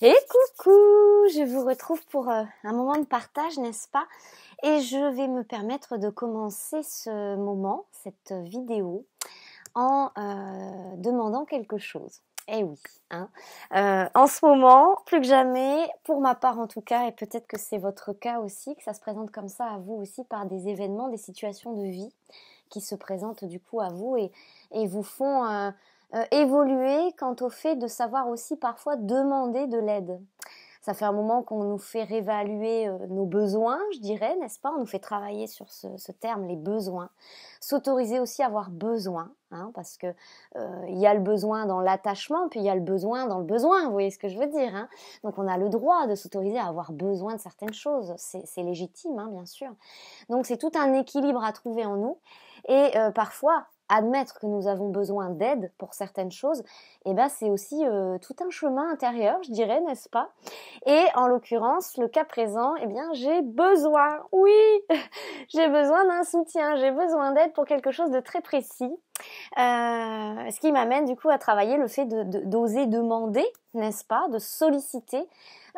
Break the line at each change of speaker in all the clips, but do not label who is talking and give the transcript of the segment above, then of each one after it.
Et coucou, je vous retrouve pour euh, un moment de partage, n'est-ce pas Et je vais me permettre de commencer ce moment, cette vidéo, en euh, demandant quelque chose. Eh oui, hein euh, en ce moment, plus que jamais, pour ma part en tout cas, et peut-être que c'est votre cas aussi, que ça se présente comme ça à vous aussi par des événements, des situations de vie qui se présentent du coup à vous et, et vous font euh, évoluer quant au fait de savoir aussi parfois demander de l'aide. Ça fait un moment qu'on nous fait réévaluer euh, nos besoins, je dirais, n'est-ce pas On nous fait travailler sur ce, terme, les besoins. S'autoriser aussi à avoir besoin, hein, parce que euh, il y a le besoin dans l'attachement, puis il y a le besoin dans le besoin, vous voyez ce que je veux dire hein. Donc on a le droit de s'autoriser à avoir besoin de certaines choses, c'est légitime, hein, bien sûr. Donc c'est tout un équilibre à trouver en nous, et parfois admettre que nous avons besoin d'aide pour certaines choses, eh ben, c'est aussi euh, tout un chemin intérieur, je dirais, n'est-ce pas Et en l'occurrence, le cas présent, eh bien, j'ai besoin, oui, j'ai besoin d'un soutien, j'ai besoin d'aide pour quelque chose de très précis. Euh, ce qui m'amène du coup à travailler le fait de, d'oser demander, n'est-ce pas, de solliciter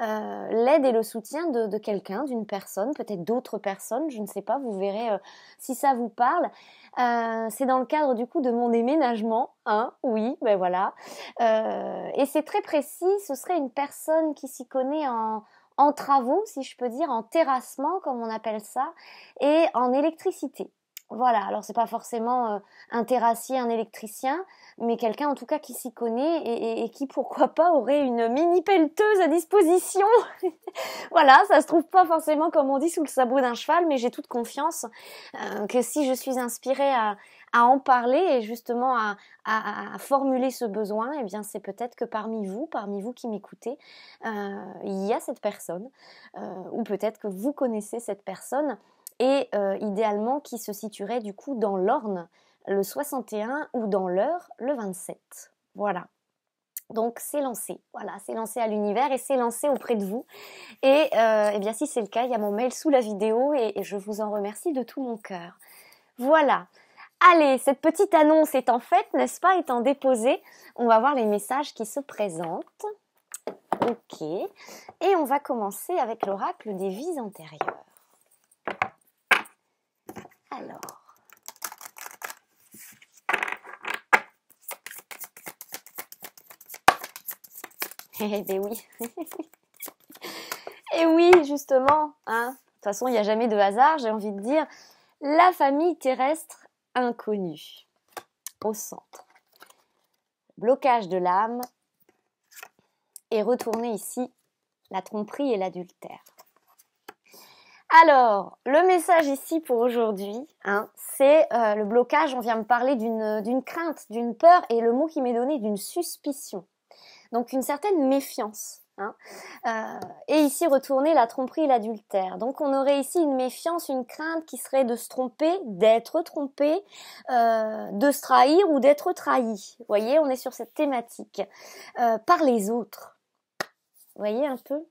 euh, l'aide et le soutien de, quelqu'un, d'une personne, peut-être d'autres personnes, je ne sais pas, vous verrez euh, si ça vous parle. Euh, c'est dans le cadre du coup de mon déménagement, hein, oui, ben voilà. et c'est très précis, ce serait une personne qui s'y connaît en, en travaux, si je peux dire, en terrassement, comme on appelle ça, et en électricité. Voilà, alors c'est pas forcément euh, un terrassier, un électricien, mais quelqu'un en tout cas qui s'y connaît et, qui pourquoi pas aurait une mini pelleteuse à disposition. voilà, ça se trouve pas forcément comme on dit sous le sabot d'un cheval, mais j'ai toute confiance euh, que si je suis inspirée à, en parler et justement à, formuler ce besoin, eh bien c'est peut-être que parmi vous, parmi vous qui m'écoutez, euh, il y a cette personne, ou peut-être que vous connaissez cette personne et euh, idéalement qui se situerait du coup dans l'Orne le 61 ou dans l'heure le 27. Voilà. Donc c'est lancé, voilà, c'est lancé à l'univers et c'est lancé auprès de vous. Et, euh, eh bien si c'est le cas, il y a mon mail sous la vidéo et, je vous en remercie de tout mon cœur. Voilà. Allez, cette petite annonce étant faite, n'est-ce pas, étant déposée, on va voir les messages qui se présentent. Ok. Et on va commencer avec l'oracle des vies antérieures. Alors. Eh ben oui. Et eh oui, justement. Hein. De toute façon, il n'y a jamais de hasard, j'ai envie de dire. La famille terrestre inconnue. Au centre. Blocage de l'âme. Et retourner ici la tromperie et l'adultère. Alors, le message ici pour aujourd'hui, hein, c'est euh, le blocage. On vient me parler d'une crainte, d'une peur, et le mot qui m'est donné, d'une suspicion. Donc, une certaine méfiance. Hein. Euh, et ici, retourner la tromperie et l'adultère. Donc, on aurait ici une méfiance, une crainte qui serait de se tromper, d'être trompé, euh, de se trahir ou d'être trahi. Vous voyez, on est sur cette thématique. par les autres. Vous voyez un peu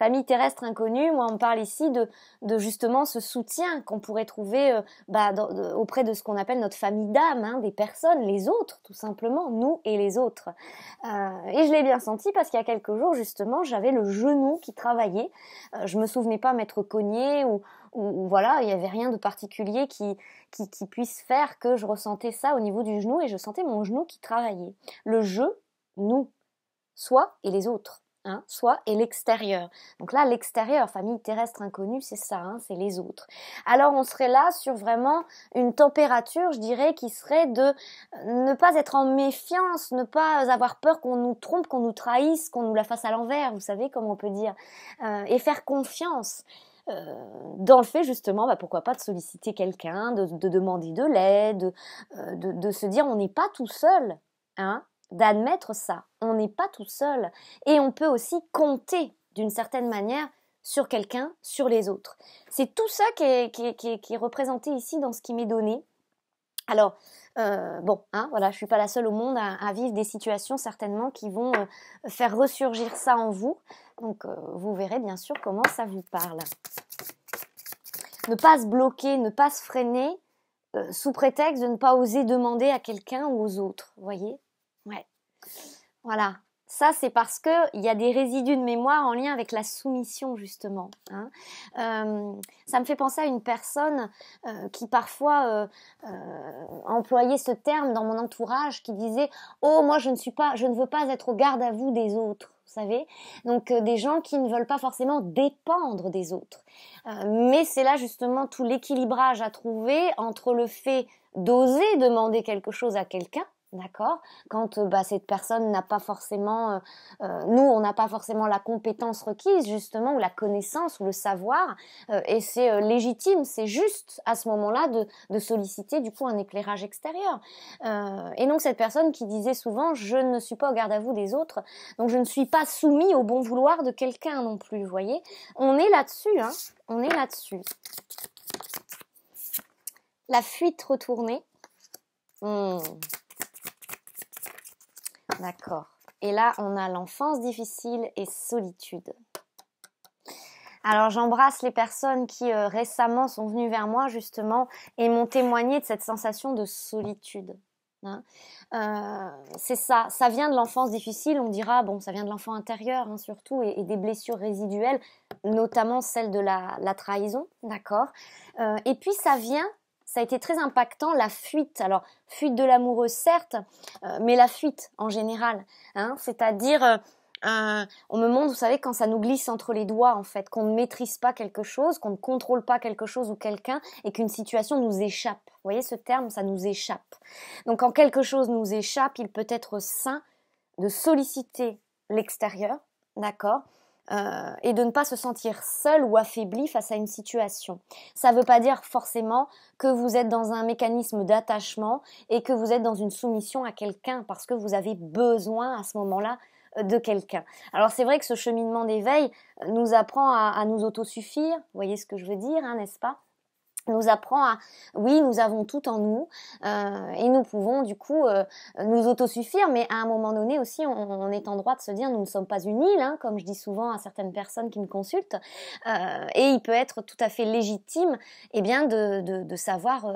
famille terrestre inconnue, moi on parle ici de, justement ce soutien qu'on pourrait trouver euh, bah, auprès de ce qu'on appelle notre famille d'âme, hein, des personnes, les autres tout simplement, nous et les autres. Euh, et je l'ai bien senti parce qu'il y a quelques jours justement j'avais le genou qui travaillait, euh, je me souvenais pas m'être cogné ou, voilà, il n'y avait rien de particulier qui, qui puisse faire que je ressentais ça au niveau du genou et je sentais mon genou qui travaillait. Le jeu, nous, soi et les autres. Hein, soit soi et l'extérieur. Donc là, l'extérieur, famille terrestre inconnue, c'est ça, hein, c'est les autres. Alors on serait là sur vraiment une température, je dirais, qui serait de euh, ne pas être en méfiance, ne pas avoir peur qu'on nous trompe, qu'on nous trahisse, qu'on nous la fasse à l'envers, vous savez, comment on peut dire, euh, et faire confiance. Euh, dans le fait justement, bah, pourquoi pas de solliciter quelqu'un, de, demander de l'aide, de, de se dire on n'est pas tout seul, Hein d'admettre ça. On n'est pas tout seul. Et on peut aussi compter, d'une certaine manière, sur quelqu'un, sur les autres. C'est tout ça qui est, représenté ici dans ce qui m'est donné. Alors, euh, bon, hein, voilà, je ne suis pas la seule au monde à, vivre des situations certainement qui vont euh, faire ressurgir ça en vous. Donc, euh, vous verrez bien sûr comment ça vous parle. Ne pas se bloquer, ne pas se freiner sous prétexte de ne pas oser demander à quelqu'un ou aux autres, voyez voilà. Ça, c'est parce qu'il y a des résidus de mémoire en lien avec la soumission, justement. Hein. Euh, ça me fait penser à une personne euh, qui parfois euh, employait ce terme dans mon entourage, qui disait ⁇ Oh, moi, je ne, suis pas, je ne veux pas être au garde à vous des autres ⁇ vous savez Donc des gens qui ne veulent pas forcément dépendre des autres. mais c'est là justement tout l'équilibrage à trouver entre le fait d'oser demander quelque chose à quelqu'un, D'accord Quand euh, bah, cette personne n'a pas forcément, euh, euh, nous, on n'a pas forcément la compétence requise, justement, ou la connaissance, ou le savoir, et c'est légitime, c'est juste à ce moment-là de, solliciter, du coup, un éclairage extérieur. et donc, cette personne qui disait souvent, je ne suis pas au garde à vous des autres, donc je ne suis pas soumis au bon vouloir de quelqu'un non plus, vous voyez On est là-dessus, hein On est là-dessus. La fuite retournée. Hmm. D'accord. Et là, on a l'enfance difficile et solitude. Alors j'embrasse les personnes qui euh, récemment sont venues vers moi justement et m'ont témoigné de cette sensation de solitude. Hein. Euh, c'est ça, ça vient de l'enfance difficile, on dira, bon, ça vient de l'enfant intérieur hein, surtout, et, des blessures résiduelles, notamment celle de la, trahison, d'accord euh, Et puis ça vient ça a été très impactant, la fuite. Alors, fuite de l'amoureux, certes, euh, mais la fuite en général. Hein. C'est-à-dire, euh, euh, on me montre, vous savez, quand ça nous glisse entre les doigts, en fait, qu'on ne maîtrise pas quelque chose, qu'on ne contrôle pas quelque chose ou quelqu'un, et qu'une situation nous échappe. Vous voyez ce terme, ça nous échappe. Donc, quand quelque chose nous échappe, il peut être sain de solliciter l'extérieur, d'accord euh, et de ne pas se sentir seul ou affaibli face à une situation. Ça ne veut pas dire forcément que vous êtes dans un mécanisme d'attachement et que vous êtes dans une soumission à quelqu'un parce que vous avez besoin à ce moment-là euh, de quelqu'un. Alors c'est vrai que ce cheminement d'éveil euh, nous apprend à, nous autosuffire, vous voyez ce que je veux dire, hein, n'est-ce pas nous apprend à oui nous avons tout en nous euh, et nous pouvons du coup euh, nous autosuffire mais à un moment donné aussi on, est en droit de se dire nous ne sommes pas une île hein, comme je dis souvent à certaines personnes qui me consultent euh, et il peut être tout à fait légitime et eh bien de, de savoir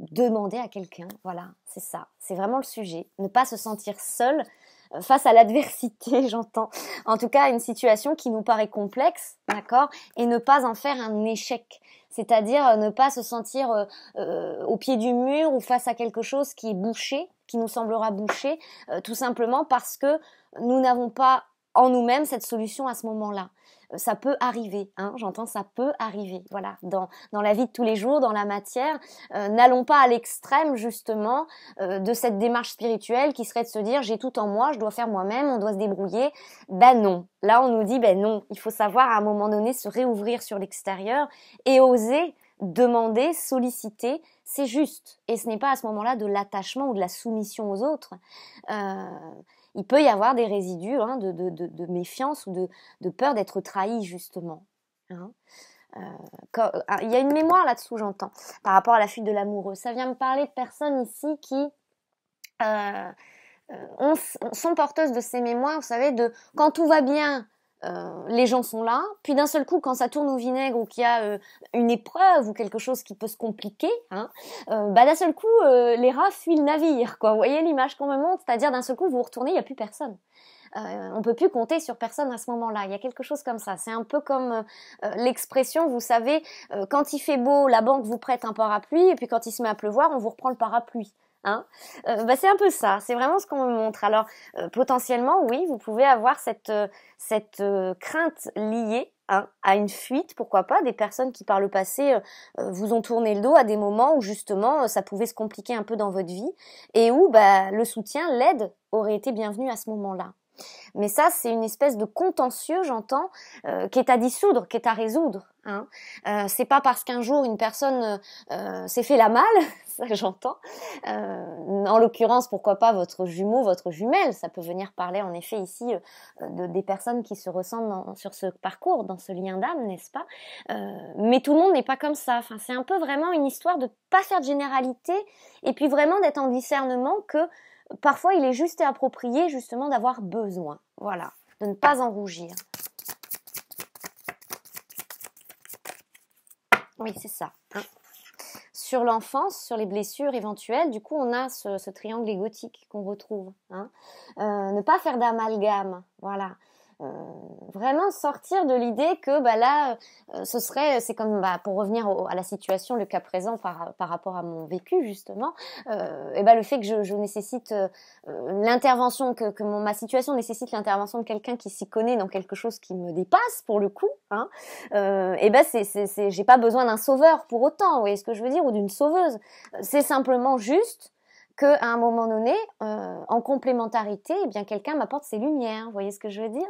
demander à quelqu'un voilà c'est ça c'est vraiment le sujet ne pas se sentir seul face à l'adversité, j'entends. En tout cas, une situation qui nous paraît complexe, d'accord, et ne pas en faire un échec c'est-à-dire euh, ne pas se sentir euh, euh, au pied du mur ou face à quelque chose qui est bouché, qui nous semblera bouché, tout simplement parce que nous n'avons pas en nous-mêmes cette solution à ce moment-là. Euh, ça peut arriver. Hein, J'entends ça peut arriver. Voilà, dans, dans la vie de tous les jours, dans la matière, euh, n'allons pas à l'extrême justement euh, de cette démarche spirituelle qui serait de se dire j'ai tout en moi, je dois faire moi-même, on doit se débrouiller. Ben non. Là, on nous dit ben non. Il faut savoir à un moment donné se réouvrir sur l'extérieur et oser demander, solliciter, c'est juste. Et ce n'est pas à ce moment-là de l'attachement ou de la soumission aux autres. Euh, il peut y avoir des résidus hein, de, méfiance ou de, peur d'être trahi, justement. Hein. Euh, ah, il y a une mémoire là-dessous, j'entends, par rapport à la fuite de l'amoureux. Ça vient me parler de personnes ici qui euh, euh, sont porteuses de ces mémoires, vous savez, de quand tout va bien, euh, les gens sont là. Puis d'un seul coup, quand ça tourne au vinaigre ou qu'il y a euh, une épreuve ou quelque chose qui peut se compliquer, hein, euh, bah d'un seul coup, les rats fuient le navire. Quoi. Vous voyez l'image qu'on me montre C'est-à-dire d'un seul coup, vous retournez, il n'y a plus personne. Euh, on peut plus compter sur personne à ce moment-là. Il y a quelque chose comme ça. C'est un peu comme l'expression, vous savez, quand il fait beau, la banque vous prête un parapluie, et puis quand il se met à pleuvoir, on vous reprend le parapluie. Hein. Euh, bah, c'est un peu ça, c'est vraiment ce qu'on me montre. Alors euh, potentiellement, oui, vous pouvez avoir cette, euh, cette crainte liée hein, à une fuite, pourquoi pas, des personnes qui par le passé vous ont tourné le dos à des moments où justement ça pouvait se compliquer un peu dans votre vie et où bah, le soutien, l'aide aurait été bienvenue à ce moment-là. Mais ça, c'est une espèce de contentieux, j'entends, euh, qui est à dissoudre, qui est à résoudre. Hein. Euh, c'est pas parce qu'un jour une personne euh, s'est fait la mal, ça j'entends. en l'occurrence, pourquoi pas votre jumeau, votre jumelle, ça peut venir parler en effet ici de, des personnes qui se ressentent sur ce parcours, dans ce lien d'âme, n'est-ce pas Mais tout le monde n'est pas comme ça. Enfin, c'est un peu vraiment une histoire de pas faire de généralité et puis vraiment d'être en discernement que Parfois, il est juste et approprié justement d'avoir besoin. Voilà, de ne pas en rougir. Oui, c'est ça. sur l'enfance, sur les blessures éventuelles, du coup, on a ce, triangle égotique qu'on retrouve. Hein. Euh, ne pas faire d'amalgame, voilà. Euh, vraiment sortir de l'idée que bah là, euh, ce serait, c'est comme bah, pour revenir à la situation, le cas présent par, rapport à mon vécu justement, euh, et bah, le fait que je, je nécessite l'intervention, que, que ma situation nécessite l'intervention de quelqu'un qui s'y connaît dans quelque chose qui me dépasse pour le coup, hein, et ben c'est, c'est, c'est j'ai pas besoin d'un sauveur pour autant, vous voyez ce que je veux dire, ou d'une sauveuse. C'est simplement juste qu'à un moment donné, euh, en complémentarité, eh bien quelqu'un m'apporte ses lumières. Vous voyez ce que je veux dire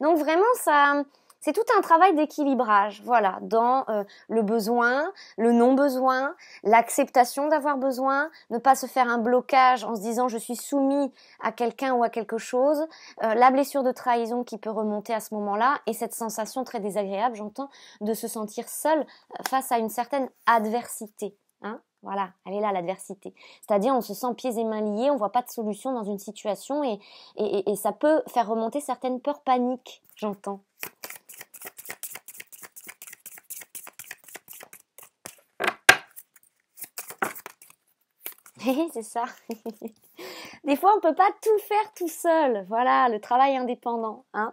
Donc vraiment, ça, c'est tout un travail d'équilibrage, voilà, dans euh, le besoin, le non-besoin, l'acceptation d'avoir besoin, ne pas se faire un blocage en se disant je suis soumis à quelqu'un ou à quelque chose, euh, la blessure de trahison qui peut remonter à ce moment-là et cette sensation très désagréable, j'entends, de se sentir seul face à une certaine adversité. Hein voilà, elle est là l'adversité. C'est-à-dire on se sent pieds et mains liés, on voit pas de solution dans une situation et, ça peut faire remonter certaines peurs paniques, j'entends. c'est ça. Des fois, on ne peut pas tout faire tout seul. Voilà, le travail indépendant hein,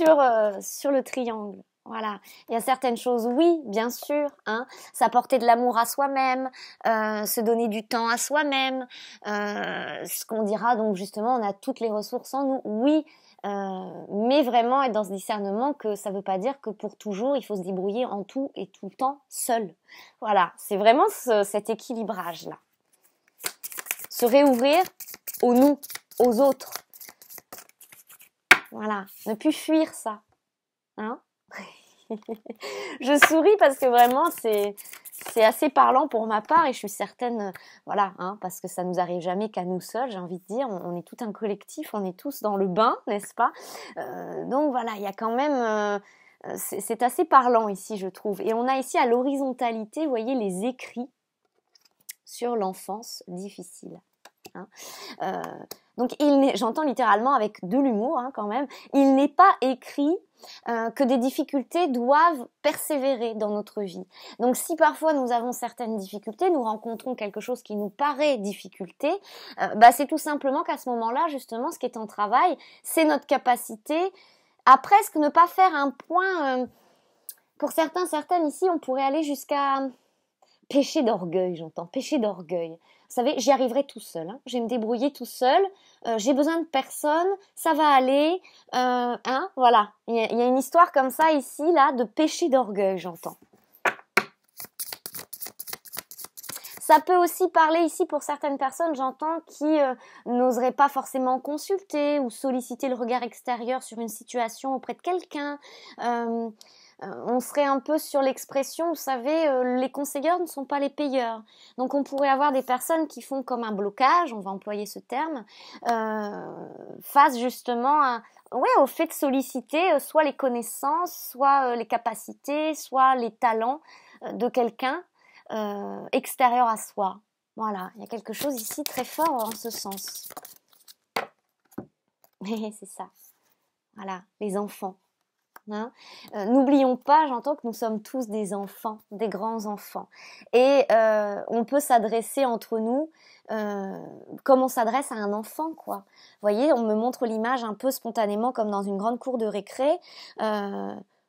euh, sur le triangle. Voilà. Il y a certaines choses, oui, bien sûr. Hein, S'apporter de l'amour à soi-même, euh, se donner du temps à soi-même. Euh, ce qu'on dira, donc justement, on a toutes les ressources en nous, oui. Euh, mais vraiment être dans ce discernement que ça ne veut pas dire que pour toujours, il faut se débrouiller en tout et tout le temps seul. Voilà, c'est vraiment ce, cet équilibrage-là. Se réouvrir au nous, aux autres. Voilà, ne plus fuir ça. Hein je souris parce que vraiment, c'est c'est assez parlant pour ma part et je suis certaine, voilà, hein, parce que ça nous arrive jamais qu'à nous seuls, j'ai envie de dire, on, est tout un collectif, on est tous dans le bain, n'est-ce pas euh, Donc voilà, il y a quand même... Euh, euh, c'est assez parlant ici, je trouve. Et on a ici à l'horizontalité, vous voyez, les écrits sur l'enfance difficile. Hein. Donc j'entends littéralement avec de l'humour hein, quand même, il n'est pas écrit euh, que des difficultés doivent persévérer dans notre vie. Donc si parfois nous avons certaines difficultés, nous rencontrons quelque chose qui nous paraît difficulté, euh, bah, c'est tout simplement qu'à ce moment-là, justement, ce qui est en travail, c'est notre capacité à presque ne pas faire un point. Euh, pour certains, certaines ici, on pourrait aller jusqu'à péché d'orgueil, j'entends, péché d'orgueil. Vous savez, j'y arriverai tout seul. Hein. Je vais me débrouiller tout seul. Euh, j'ai besoin de personne. Ça va aller. Euh, hein, voilà. Il y, a une histoire comme ça ici, là, de péché d'orgueil, j'entends. Ça peut aussi parler ici pour certaines personnes, j'entends, qui euh, n'oseraient pas forcément consulter ou solliciter le regard extérieur sur une situation auprès de quelqu'un. Euh, on serait un peu sur l'expression, vous savez, euh, les conseilleurs ne sont pas les payeurs. Donc on pourrait avoir des personnes qui font comme un blocage, on va employer ce terme, euh, face justement au fait de solliciter soit les connaissances, soit les capacités, soit les talents de quelqu'un extérieur à soi. Voilà, il y a quelque chose ici très fort en ce sens. c'est ça. Voilà, les enfants. Hein. Euh, n'oublions pas, j'entends que nous sommes tous des enfants, des grands-enfants. Et euh, on peut s'adresser entre nous euh, comme on s'adresse à un enfant, quoi. Vous voyez, on me montre l'image un peu spontanément comme dans une grande cour de récré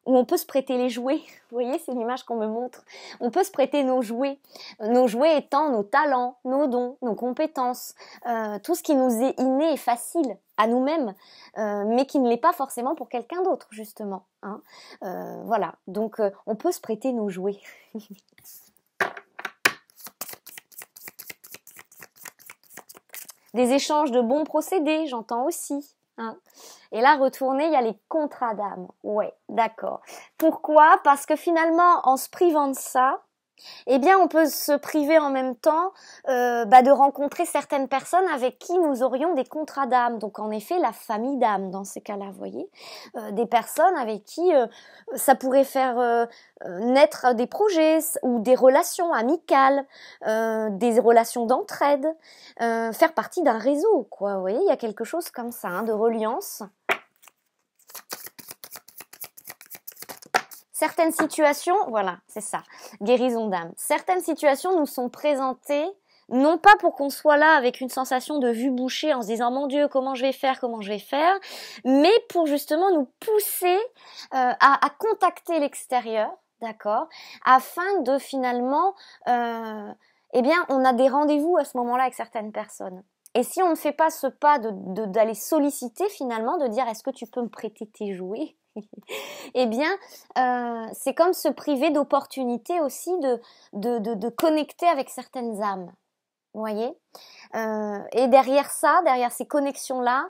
où on peut se prêter les jouets. Vous voyez, c'est l'image qu'on me montre. On peut se prêter nos jouets. Nos jouets étant nos talents, nos dons, nos compétences, euh, tout ce qui nous est inné et facile à nous-mêmes, euh, mais qui ne l'est pas forcément pour quelqu'un d'autre, justement. Hein. Euh, voilà, donc on peut se prêter nos jouets. Des échanges de bons procédés, j'entends aussi. Hein. Et là, retourner, il y a les contrats d'âme. Ouais, d'accord. Pourquoi Parce que finalement, en se privant de ça, eh bien, on peut se priver en même temps euh, bah, de rencontrer certaines personnes avec qui nous aurions des contrats d'âme. Donc, en effet, la famille d'âme dans ces cas-là, vous voyez, euh, des personnes avec qui euh, ça pourrait faire naître des projets ou des relations amicales, des relations d'entraide, faire partie d'un réseau, quoi. Vous voyez, il y a quelque chose comme ça, hein, de reliance. Certaines situations, voilà, c'est ça, guérison d'âme. Certaines situations nous sont présentées non pas pour qu'on soit là avec une sensation de vue bouchée en se disant mon Dieu comment je vais faire comment je vais faire, mais pour justement nous pousser euh, à, contacter l'extérieur, d'accord, afin de finalement, euh, eh bien, on a des rendez-vous à ce moment-là avec certaines personnes. Et si on ne fait pas ce pas d'aller de, solliciter finalement, de dire est-ce que tu peux me prêter tes jouets eh bien, euh, c'est comme se priver d'opportunités aussi de connecter avec certaines âmes. Vous voyez euh, Et derrière ça, derrière ces connexions-là,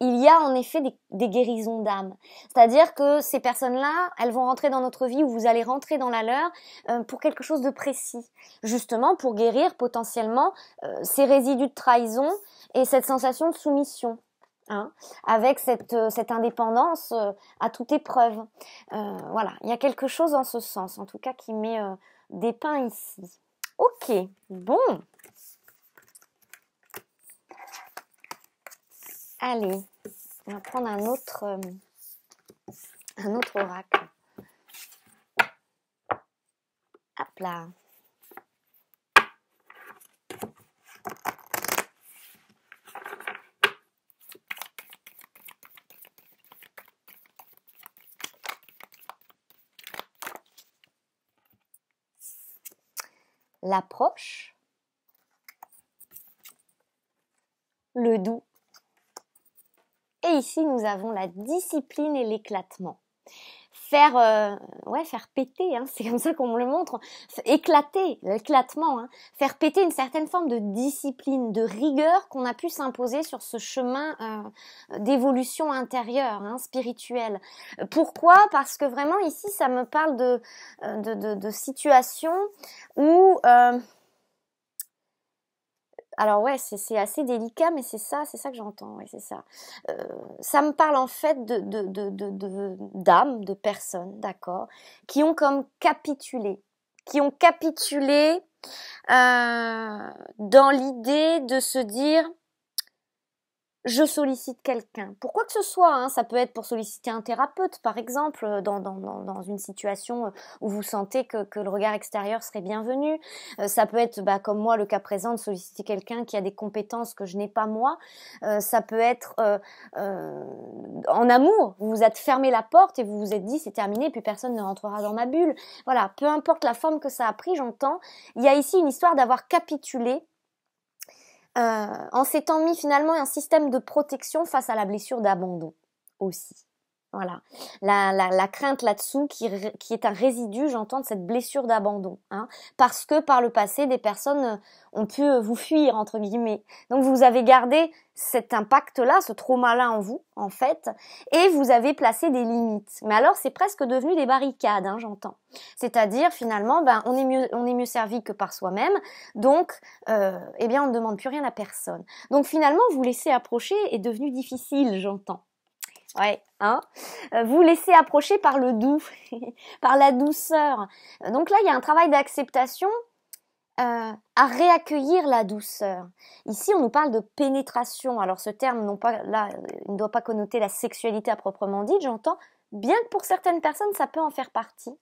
il y a en effet des, guérisons d'âmes. C'est-à-dire que ces personnes-là, elles vont rentrer dans notre vie ou vous allez rentrer dans la leur euh, pour quelque chose de précis. Justement pour guérir potentiellement ces résidus de trahison et cette sensation de soumission. Hein, avec cette, euh, indépendance euh, à toute épreuve. Euh, voilà, il y a quelque chose en ce sens, en tout cas, qui met des pains ici. Ok, bon. Allez, on va prendre un autre, un autre oracle. Hop là. l'approche, le doux. Et ici, nous avons la discipline et l'éclatement faire, euh, ouais, faire péter, hein, c'est comme ça qu'on me le montre, éclater, l'éclatement, hein. faire péter une certaine forme de discipline, de rigueur qu'on a pu s'imposer sur ce chemin euh, d'évolution intérieure, hein, spirituelle. Pourquoi Parce que vraiment ici, ça me parle de, euh, de, de, où... Alors ouais, c'est assez délicat, mais c'est ça, c'est ça que j'entends. Ouais, c'est ça. Euh, ça me parle en fait de d'âmes, de, de, de, de personnes, d'accord, qui ont comme capitulé, qui ont capitulé euh, dans l'idée de se dire je sollicite quelqu'un, pour quoi que ce soit, hein, ça peut être pour solliciter un thérapeute par exemple, euh, dans, dans, dans une situation euh, où vous sentez que, que le regard extérieur serait bienvenu, euh, ça peut être bah, comme moi le cas présent de solliciter quelqu'un qui a des compétences que je n'ai pas moi, ça peut être en amour, vous vous êtes fermé la porte et vous vous êtes dit c'est terminé, puis personne ne rentrera dans ma bulle, voilà, peu importe la forme que ça a pris, j'entends, il y a ici une histoire d'avoir capitulé euh, en s'étant mis finalement un système de protection face à la blessure d'abandon aussi. Voilà. La, la, la crainte là-dessous qui, qui, est un résidu, j'entends, de cette blessure d'abandon. Hein, parce que par le passé, des personnes euh, ont pu euh, vous fuir, entre guillemets. Donc vous avez gardé cet impact-là, ce trauma-là en vous, en fait, et vous avez placé des limites. Mais alors c'est presque devenu des barricades, hein, j'entends. C'est-à-dire finalement, ben, on, est mieux, on est mieux servi que par soi-même, donc euh, eh bien on ne demande plus rien à personne. Donc finalement, vous laisser approcher est devenu difficile, j'entends. Ouais, hein. Euh, vous laissez approcher par le doux, par la douceur. Euh, donc là, il y a un travail d'acceptation euh, à réaccueillir la douceur. Ici, on nous parle de pénétration. Alors, ce terme non pas, là, ne doit pas connoter la sexualité à proprement dit. j'entends, bien que pour certaines personnes, ça peut en faire partie.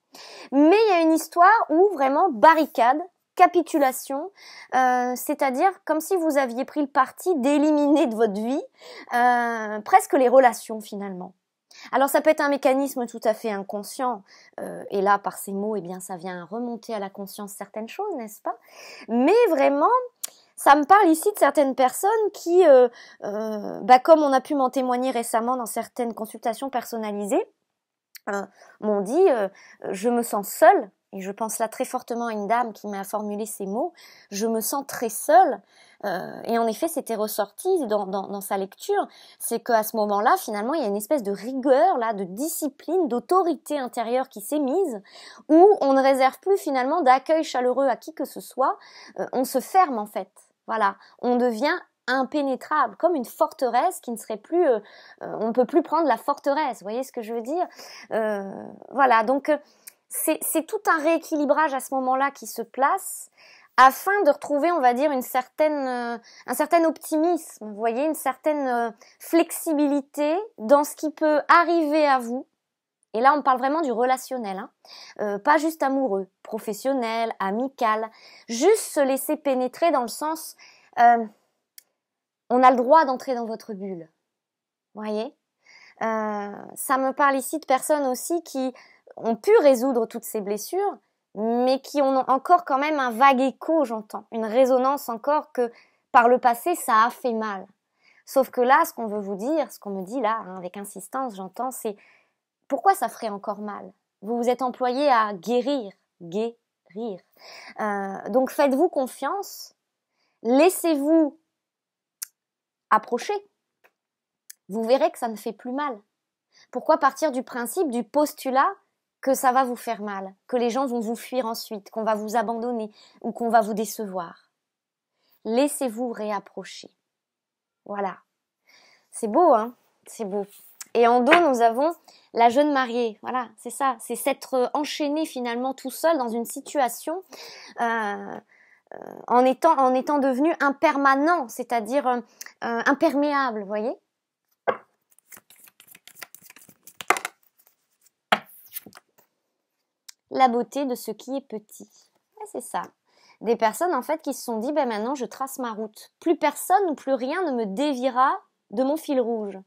Mais il y a une histoire où vraiment barricade, capitulation, euh, c'est-à-dire comme si vous aviez pris le parti d'éliminer de votre vie euh, presque les relations finalement. Alors ça peut être un mécanisme tout à fait inconscient, euh, et là par ces mots, eh bien ça vient remonter à la conscience certaines choses, n'est-ce pas Mais vraiment, ça me parle ici de certaines personnes qui, bah, comme on a pu m'en témoigner récemment dans certaines consultations personnalisées, m'ont dit je me sens seule et je pense là très fortement à une dame qui m'a formulé ces mots, je me sens très seule. Euh, et en effet, c'était ressorti dans, sa lecture, c'est qu'à ce moment-là, finalement, il y a une espèce de rigueur, là, de discipline, d'autorité intérieure qui s'est mise, où on ne réserve plus finalement d'accueil chaleureux à qui que ce soit, euh, on se ferme en fait. Voilà, on devient impénétrable, comme une forteresse qui ne serait plus, euh, on ne peut plus prendre la forteresse. Vous voyez ce que je veux dire Voilà, donc c'est tout un rééquilibrage à ce moment-là qui se place afin de retrouver, on va dire, une certaine, euh, un certain optimisme, vous voyez, une certaine euh, flexibilité dans ce qui peut arriver à vous. Et là, on parle vraiment du relationnel, hein. euh, pas juste amoureux, professionnel, amical, juste se laisser pénétrer dans le sens, on a le droit d'entrer dans votre bulle, vous voyez. ça me parle ici de personnes aussi qui ont pu résoudre toutes ces blessures, mais qui ont encore quand même un vague écho, j'entends, une résonance encore que par le passé, ça a fait mal. Sauf que là, ce qu'on veut vous dire, ce qu'on me dit là, hein, avec insistance, j'entends, c'est pourquoi ça ferait encore mal Vous vous êtes employé à guérir, guérir. Euh, donc faites-vous confiance, laissez-vous approcher. Vous verrez que ça ne fait plus mal. Pourquoi partir du principe, du postulat que ça va vous faire mal, que les gens vont vous fuir ensuite, qu'on va vous abandonner ou qu'on va vous décevoir. Laissez-vous réapprocher. Voilà. C'est beau, hein C'est beau. Et en dos, nous avons la jeune mariée. Voilà, c'est ça. C'est s'être euh, enchaîné finalement tout seul dans une situation euh, euh, en, étant, en étant devenu impermanent, c'est-à-dire imperméable, voyez la beauté de ce qui est petit. c'est ça. Des personnes en fait qui se sont dit ben maintenant je trace ma route. Plus personne ou plus rien ne me déviera de mon fil rouge.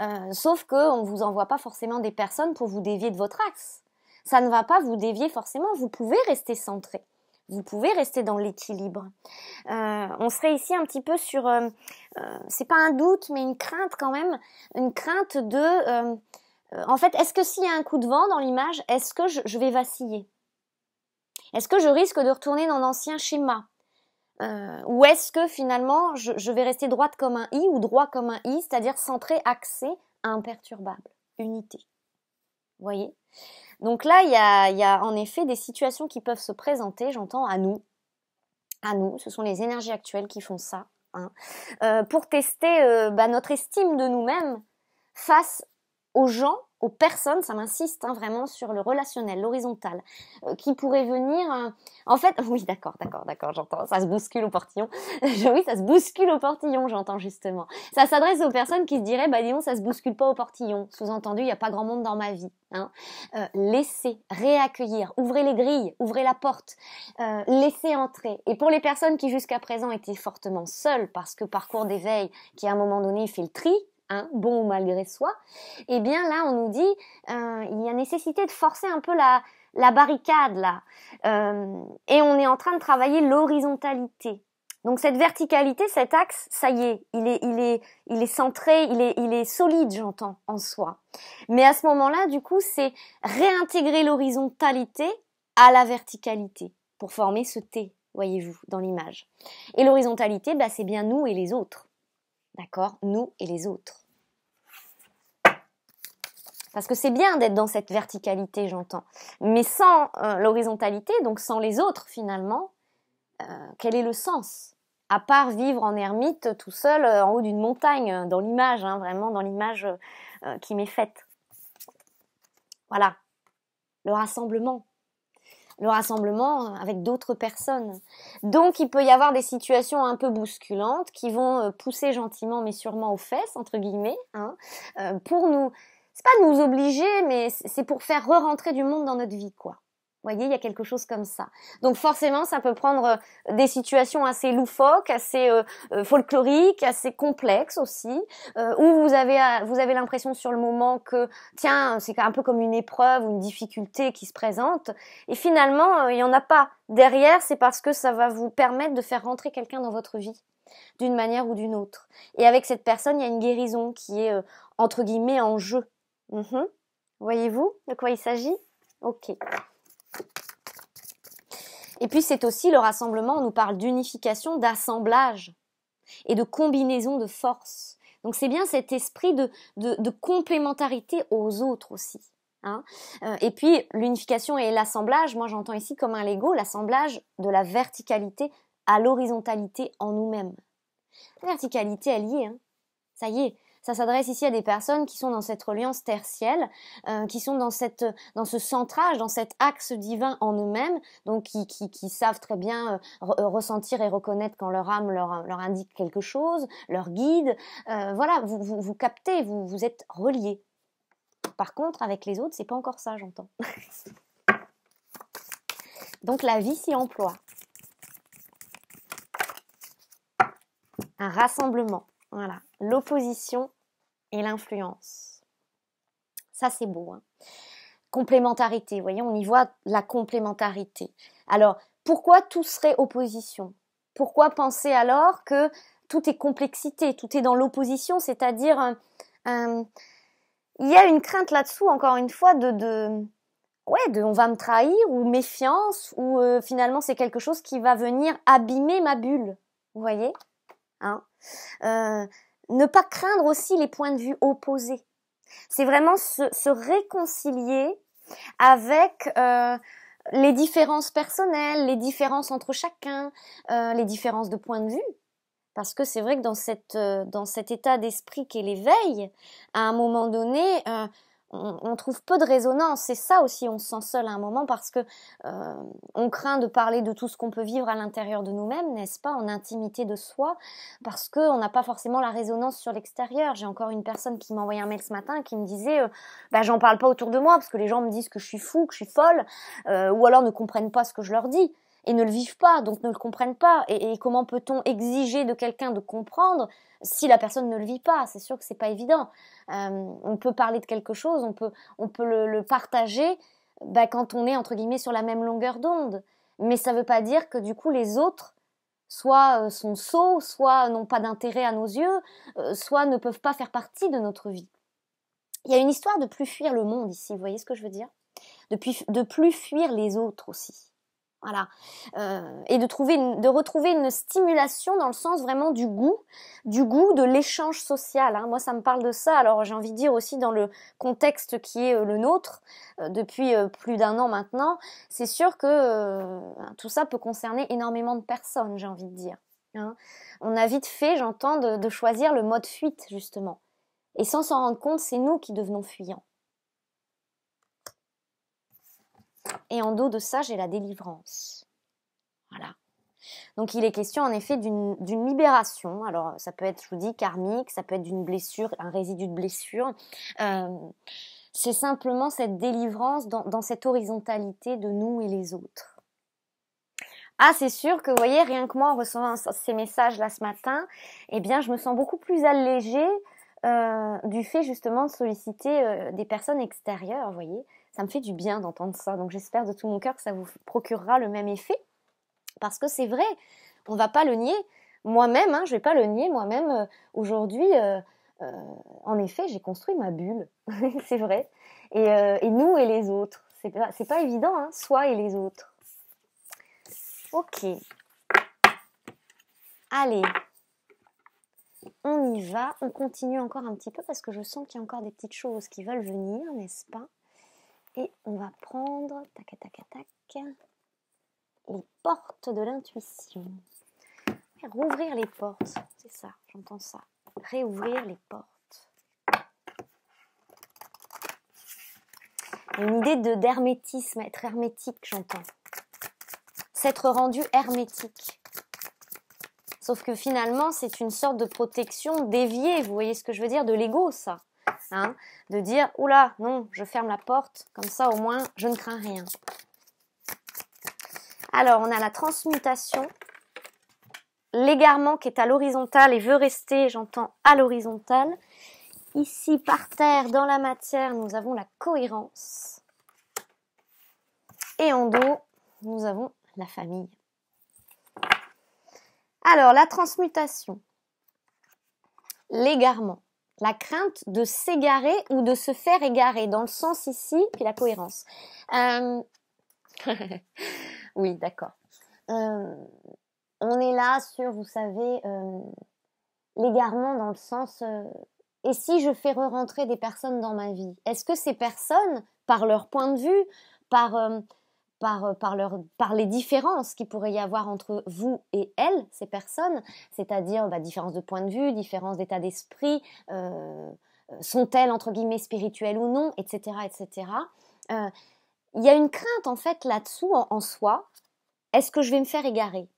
Euh, sauf que on vous envoie pas forcément des personnes pour vous dévier de votre axe. Ça ne va pas vous dévier forcément. Vous pouvez rester centré. Vous pouvez rester dans l'équilibre. Euh, on serait ici un petit peu sur, euh, euh, c'est pas un doute, mais une crainte quand même, une crainte de euh, en fait, est-ce que s'il y a un coup de vent dans l'image, est-ce que je, vais vaciller Est-ce que je risque de retourner dans l'ancien schéma euh, Ou est-ce que finalement, je, vais rester droite comme un i ou droit comme un i, c'est-à-dire centré, axé, imperturbable, unité Vous voyez Donc là, il y a, en effet des situations qui peuvent se présenter, j'entends, à nous. À nous, ce sont les énergies actuelles qui font ça. Hein. Euh, pour tester bah, notre estime de nous-mêmes face à aux gens, aux personnes, ça m'insiste hein, vraiment sur le relationnel, l'horizontal, euh, qui pourrait venir. Euh, en fait, oui, d'accord, d'accord, d'accord, j'entends, ça se bouscule au portillon. oui, ça se bouscule au portillon, j'entends justement. Ça s'adresse aux personnes qui se diraient, bah disons, ça se bouscule pas au portillon. Sous-entendu, il n'y a pas grand monde dans ma vie. Hein. Euh, laissez, réaccueillir, ouvrez les grilles, ouvrez la porte, laissez entrer. Et pour les personnes qui jusqu'à présent étaient fortement seules, parce que parcours d'éveil, qui à un moment donné fait le tri, Hein, bon ou malgré soi, eh bien là on nous dit euh, il y a nécessité de forcer un peu la, la barricade là. Euh, et on est en train de travailler l'horizontalité. Donc cette verticalité, cet axe, ça y est, il est, il est, il est centré, il est, il est solide, j'entends, en soi. Mais à ce moment-là, du coup, c'est réintégrer l'horizontalité à la verticalité pour former ce T, voyez-vous, dans l'image. Et l'horizontalité, bah, c'est bien nous et les autres. D'accord Nous et les autres. Parce que c'est bien d'être dans cette verticalité, j'entends. Mais sans euh, l'horizontalité, donc sans les autres finalement, euh, quel est le sens À part vivre en ermite tout seul euh, en haut d'une montagne, dans l'image, hein, vraiment dans l'image qui m'est faite. Voilà. Le rassemblement le rassemblement avec d'autres personnes. Donc il peut y avoir des situations un peu bousculantes qui vont pousser gentiment mais sûrement aux fesses, entre guillemets, hein, pour nous c'est pas nous obliger, mais c'est pour faire re-rentrer du monde dans notre vie, quoi. Vous voyez, il y a quelque chose comme ça. Donc forcément, ça peut prendre euh, des situations assez loufoques, assez euh, euh, folkloriques, assez complexes aussi, où vous avez vous avez l'impression sur le moment que tiens, c'est un peu comme une épreuve ou une difficulté qui se présente, et finalement, il n'y en a pas. Derrière, c'est parce que ça va vous permettre de faire rentrer quelqu'un dans votre vie d'une manière ou d'une autre. Et avec cette personne, il y a une guérison qui est entre guillemets en jeu Mhm. Voyez-vous de quoi il s'agit Ok. Et puis c'est aussi le rassemblement, on nous parle d'unification, d'assemblage et de combinaison de forces. Donc c'est bien cet esprit de, complémentarité aux autres aussi. Hein. Euh, et puis l'unification et l'assemblage, moi j'entends ici comme un Lego, l'assemblage de la verticalité à l'horizontalité en nous-mêmes. La verticalité, elle est. Hein. ça y est, ça s'adresse ici à des personnes qui sont dans cette reliance tertielle, euh, qui sont dans, cette, dans ce centrage, dans cet axe divin en eux-mêmes, donc qui, savent très bien euh, ressentir et reconnaître quand leur âme leur, indique quelque chose, leur guide. Euh, voilà, vous, vous, captez, vous, vous êtes reliés. Par contre, avec les autres, c'est pas encore ça, j'entends. donc la vie s'y emploie. un rassemblement. Voilà, l'opposition et l'influence. Ça, c'est beau. Hein complémentarité, voyez, on y voit la complémentarité. Alors, pourquoi tout serait opposition Pourquoi penser alors que tout est complexité, tout est dans l'opposition, c'est-à-dire il y a une crainte là-dessous, encore une fois, de, de ouais, de on va me trahir ou méfiance ou euh, finalement c'est quelque chose qui va venir abîmer ma bulle, vous voyez, hein euh, ne pas craindre aussi les points de vue opposés. C'est vraiment se, réconcilier avec euh, les différences personnelles, les différences entre chacun, euh, les différences de points de vue. Parce que c'est vrai que dans, cette, dans cet état d'esprit qu'est l'éveil, à un moment donné, on, trouve peu de résonance. C'est ça aussi, on se sent seul à un moment parce que euh, on craint de parler de tout ce qu'on peut vivre à l'intérieur de nous-mêmes, n'est-ce pas, en intimité de soi, parce qu'on n'a pas forcément la résonance sur l'extérieur. J'ai encore une personne qui m'a envoyé un mail ce matin qui me disait, euh, bah, j'en parle pas autour de moi parce que les gens me disent que je suis fou, que je suis folle, euh, ou alors ne comprennent pas ce que je leur dis et ne le vivent pas, donc ne le comprennent pas. Et, comment peut-on exiger de quelqu'un de comprendre si la personne ne le vit pas C'est sûr que c'est pas évident. Euh, on peut parler de quelque chose, on peut, on peut le, partager bah, quand on est entre guillemets sur la même longueur d'onde. Mais ça ne veut pas dire que du coup les autres soit euh, sont sots, soit n'ont pas d'intérêt à nos yeux, euh, soit ne peuvent pas faire partie de notre vie. Il y a une histoire de plus fuir le monde ici, vous voyez ce que je veux dire de de plus fuir les autres aussi. Voilà. Euh, et de, trouver de retrouver une stimulation dans le sens vraiment du goût, du goût de l'échange social. Hein. Moi, ça me parle de ça. Alors, j'ai envie de dire aussi dans le contexte qui est euh, le nôtre, euh, depuis plus d'un an maintenant, c'est sûr que tout ça peut concerner énormément de personnes, j'ai envie de dire. Hein. On a vite fait, j'entends, de, de choisir le mode fuite, justement. Et sans s'en rendre compte, c'est nous qui devenons fuyants. Et en dos de ça, j'ai la délivrance. Voilà. Donc il est question en effet d'une libération. Alors ça peut être, je vous dis, karmique, ça peut être d'une blessure, un résidu de blessure. Euh, c'est simplement cette délivrance dans, cette horizontalité de nous et les autres. Ah, c'est sûr que, vous voyez, rien que moi, en recevant ces messages-là ce matin, eh bien, je me sens beaucoup plus allégée euh, du fait justement de solliciter euh, des personnes extérieures, vous voyez ça me fait du bien d'entendre ça. Donc j'espère de tout mon cœur que ça vous procurera le même effet. Parce que c'est vrai, on va pas le nier. Moi-même, je hein, je vais pas le nier, moi-même, euh, aujourd'hui, euh, euh, en effet, j'ai construit ma bulle. c'est vrai. Et, nous et les autres. C'est pas, pas évident, hein, soi et les autres. Ok. Allez. On y va. On continue encore un petit peu parce que je sens qu'il y a encore des petites choses qui veulent venir, n'est-ce pas et on va prendre, tac, tac, tac, les portes de l'intuition. Rouvrir les portes, c'est ça, j'entends ça. Réouvrir les portes. Une idée d'hermétisme, être hermétique, j'entends. S'être rendu hermétique. Sauf que finalement, c'est une sorte de protection déviée, vous voyez ce que je veux dire, de l'ego, ça. Hein, de dire oula, non, je ferme la porte, comme ça au moins je ne crains rien. Alors, on a la transmutation, l'égarement qui est à l'horizontale et veut rester, j'entends, à l'horizontale. Ici, par terre, dans la matière, nous avons la cohérence. Et en dos, nous avons la famille. Alors, la transmutation, l'égarement, la crainte de s'égarer ou de se faire égarer, dans le sens ici, puis la cohérence. Euh, oui, d'accord. Euh, on est là sur, vous savez, euh, l'égarement dans le sens... et si je fais re-rentrer des personnes dans ma vie Est-ce que ces personnes, par leur point de vue, par euh, par, leur, par les différences qui pourrait y avoir entre vous et elles, ces personnes, c'est-à-dire bah, différence de point de vue, différence d'état d'esprit, euh, euh, sont-elles entre guillemets spirituelles ou non, etc. etc. Il y a une crainte en fait là-dessous en, soi. Est-ce que je vais me faire égarer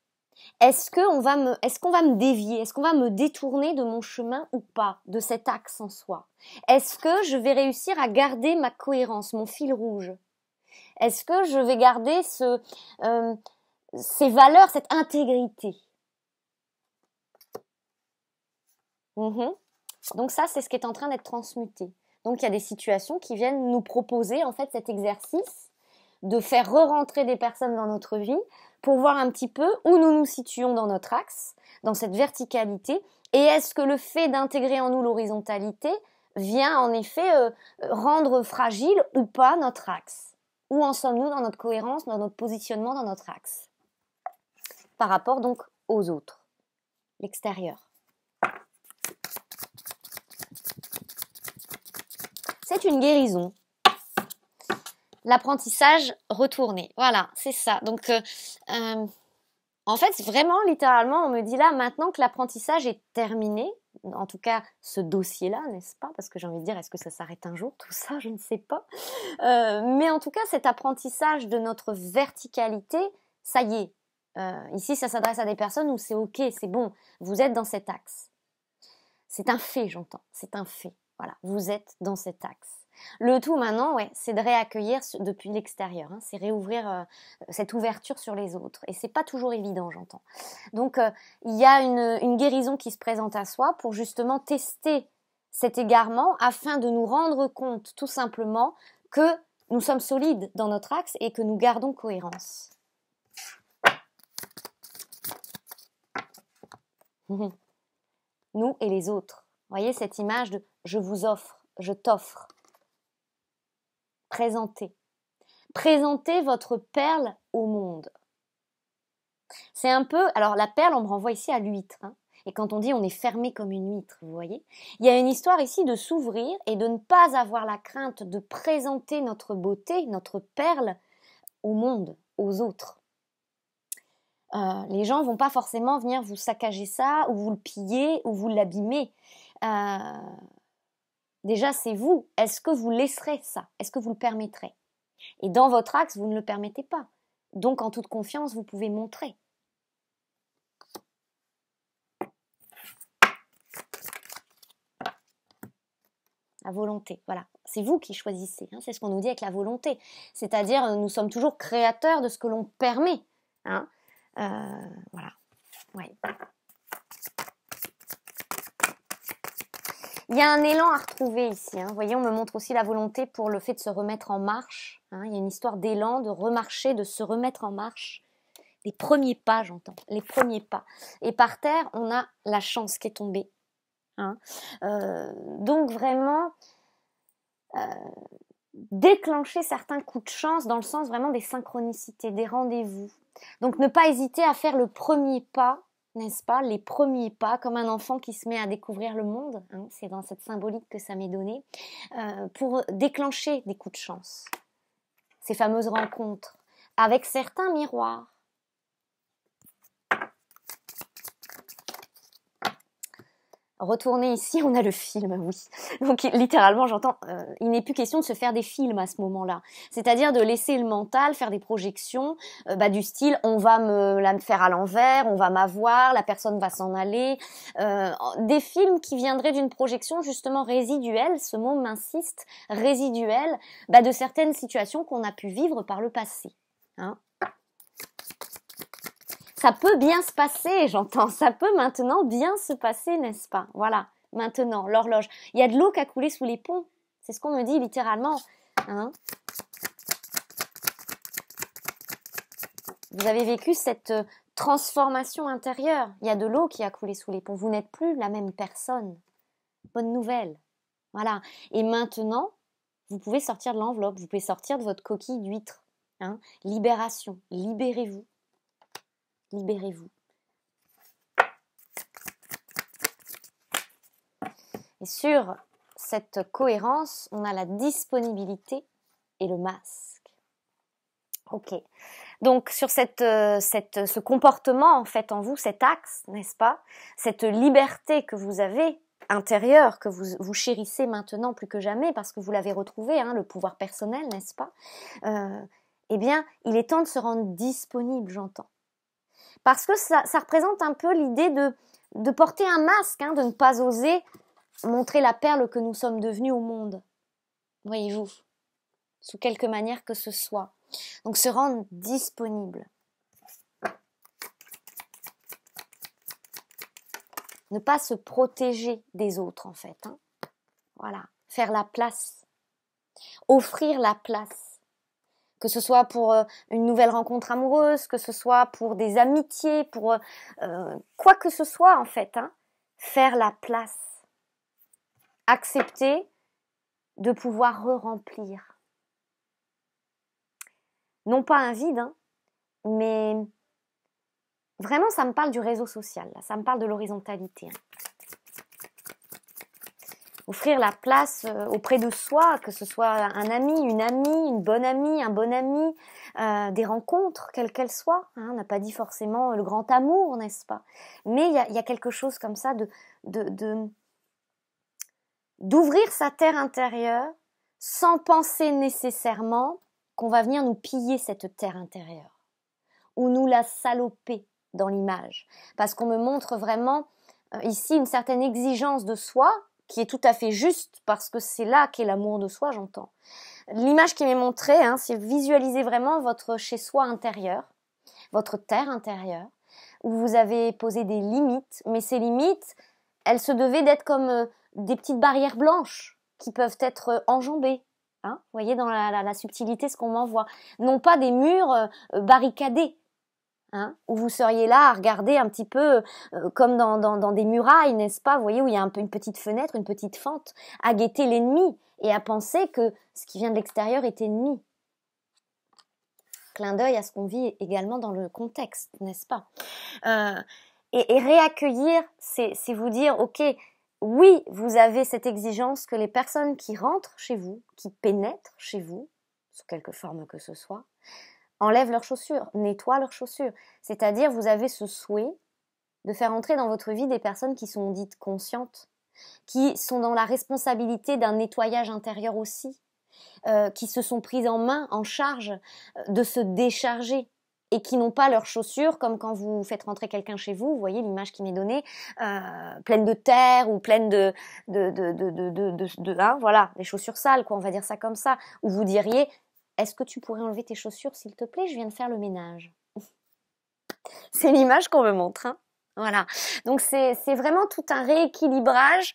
est-ce qu'on va, me, qu'on va me dévier Est-ce qu'on va me détourner de mon chemin ou pas De cet axe en soi Est-ce que je vais réussir à garder ma cohérence, mon fil rouge est-ce que je vais garder euh, ces valeurs, cette intégrité mhm. Donc ça, c'est ce qui est en train d'être transmuté. Donc il y a des situations qui viennent nous proposer en fait cet exercice de faire re-rentrer des personnes dans notre vie pour voir un petit peu où nous nous situons dans notre axe, dans cette verticalité, et est-ce que le fait d'intégrer en nous l'horizontalité vient en effet euh, rendre fragile ou pas notre axe. Où en sommes-nous dans notre cohérence, dans notre positionnement, dans notre axe Par rapport donc aux autres, l'extérieur. C'est une guérison. L'apprentissage retourné. Voilà, c'est ça. Donc, euh, euh, en fait, vraiment, littéralement, on me dit là maintenant que l'apprentissage est terminé, en tout cas ce dossier-là, n'est-ce pas Parce que j'ai envie de dire, est-ce que ça s'arrête un jour Tout ça, je ne sais pas. Euh, mais en tout cas, cet apprentissage de notre verticalité, ça y est. Euh, ici, ça s'adresse à des personnes où c'est OK, c'est bon, vous êtes dans cet axe. C'est un fait, j'entends, c'est un fait. Voilà, vous êtes dans cet axe. Le tout maintenant, c'est de réaccueillir depuis l'extérieur, hein. c'est réouvrir euh, cette ouverture sur les autres. Et c'est pas toujours évident, j'entends. Donc euh, il y a une, une, guérison qui se présente à soi pour justement tester cet égarement afin de nous rendre compte tout simplement que nous sommes solides dans notre axe et que nous gardons cohérence. nous et les autres. Voyez cette image de je vous offre, je t'offre présenter. Présenter votre perle au monde. C'est un peu, alors la perle, on me renvoie ici à l'huître. Hein. Et quand on dit on est fermé comme une huître, vous voyez, il y a une histoire ici de s'ouvrir et de ne pas avoir la crainte de présenter notre beauté, notre perle au monde, aux autres. Euh, les gens vont pas forcément venir vous saccager ça ou vous le piller ou vous l'abîmer. Euh, Déjà, c'est vous. Est-ce que vous laisserez ça Est-ce que vous le permettrez Et dans votre axe, vous ne le permettez pas. Donc, en toute confiance, vous pouvez montrer. La volonté, voilà. C'est vous qui choisissez. Hein. C'est ce qu'on nous dit avec la volonté. C'est-à-dire, euh, nous sommes toujours créateurs de ce que l'on permet. Hein. Euh, voilà. Il y a un élan à retrouver ici. Hein. Vous voyez, on me montre aussi la volonté pour le fait de se remettre en marche. Hein. Il y a une histoire d'élan, de remarcher, de se remettre en marche. Les premiers pas, j'entends. Les premiers pas. Et par terre, on a la chance qui est tombée. Hein. Euh, donc vraiment, euh, déclencher certains coups de chance dans le sens vraiment des synchronicités, des rendez-vous. Donc ne pas hésiter à faire le premier pas n'est-ce pas Les premiers pas, comme un enfant qui se met à découvrir le monde, hein, c'est dans cette symbolique que ça m'est donné, euh, pour déclencher des coups de chance. Ces fameuses rencontres, avec certains miroirs, retourner ici, on a le film, oui. Donc littéralement, j'entends, euh, il n'est plus question de se faire des films à ce moment-là. C'est-à-dire de laisser le mental faire des projections euh, bah, du style, on va me la faire à l'envers, on va m'avoir, la personne va s'en aller. Euh, des films qui viendraient d'une projection justement résiduelle, ce mot m'insiste, résiduelle, bah, de certaines situations qu'on a pu vivre par le passé. Hein ça peut bien se passer, j'entends. Ça peut maintenant bien se passer, n'est-ce pas Voilà, maintenant, l'horloge. Il y a de l'eau qui a coulé sous les ponts. C'est ce qu'on me dit littéralement. Hein Vous avez vécu cette euh, transformation intérieure. Il y a de l'eau qui a coulé sous les ponts. Vous n'êtes plus la même personne. Bonne nouvelle. Voilà. Et maintenant, vous pouvez sortir de l'enveloppe, vous pouvez sortir de votre coquille d'huître. Hein Libération. Libérez-vous. Libérez-vous. Et sur cette cohérence, on a la disponibilité et le masque. Ok. Donc sur cette, euh, cette, ce comportement en fait en vous, cet axe, n'est-ce pas Cette liberté que vous avez intérieure, que vous, vous chérissez maintenant plus que jamais parce que vous l'avez retrouvé, hein, le pouvoir personnel, n'est-ce pas euh, Eh bien, il est temps de se rendre disponible, j'entends parce que ça, représente un peu l'idée de, porter un masque, hein, de ne pas oser montrer la perle que nous sommes devenus au monde. Voyez-vous, sous quelque manière que ce soit. Donc se rendre disponible. Ne pas se protéger des autres en fait. Hein. Voilà, faire la place. Offrir la place que ce soit pour euh, une nouvelle rencontre amoureuse, que ce soit pour des amitiés, pour euh, euh, quoi que ce soit en fait, hein, faire la place, accepter de pouvoir re-remplir. Non pas un vide, hein, mais vraiment ça me parle du réseau social, ça me parle de l'horizontalité. Hein offrir la place euh, auprès de soi, que ce soit un ami, une amie, une bonne amie, un bon ami, euh, des rencontres, quelles qu'elles soient. Hein. on n'a pas dit forcément le grand amour, n'est-ce pas Mais il y, a, quelque chose comme ça de d'ouvrir sa terre intérieure sans penser nécessairement qu'on va venir nous piller cette terre intérieure ou nous la saloper dans l'image. Parce qu'on me montre vraiment euh, ici une certaine exigence de soi qui est tout à fait juste parce que c'est là qu'est l'amour de soi, j'entends. L'image qui m'est montrée, hein, c'est visualiser vraiment votre chez-soi intérieur, votre terre intérieure, où vous avez posé des limites, mais ces limites, elles se devaient d'être comme euh, des petites barrières blanches qui peuvent être euh, enjambées. Hein, vous voyez dans la subtilité ce qu'on m'envoie. Non pas des murs euh, barricadés, Hein, où vous seriez là à regarder un petit peu euh, comme dans, des murailles, n'est-ce pas Vous voyez, où il y a un une petite fenêtre, une petite fente, à guetter l'ennemi et à penser que ce qui vient de l'extérieur est ennemi. Clin d'œil à ce qu'on vit également dans le contexte, n'est-ce pas euh, et, et, réaccueillir, c'est vous dire, ok, oui, vous avez cette exigence que les personnes qui rentrent chez vous, qui pénètrent chez vous, sous quelque forme que ce soit, Enlève leurs chaussures, nettoient leurs chaussures. C'est-à-dire, vous avez ce souhait de faire entrer dans votre vie des personnes qui sont dites conscientes, qui sont dans la responsabilité d'un nettoyage intérieur aussi, euh, qui se sont prises en main, en charge, euh, de se décharger et qui n'ont pas leurs chaussures, comme quand vous faites rentrer quelqu'un chez vous, vous voyez l'image qui m'est donnée, euh, pleine de terre ou pleine de... de, hein, voilà, les chaussures sales, quoi, on va dire ça comme ça, où vous diriez, est-ce que tu pourrais enlever tes chaussures, s'il te plaît Je viens de faire le ménage. c'est l'image qu'on me montre. Hein. voilà. Donc c'est vraiment tout un rééquilibrage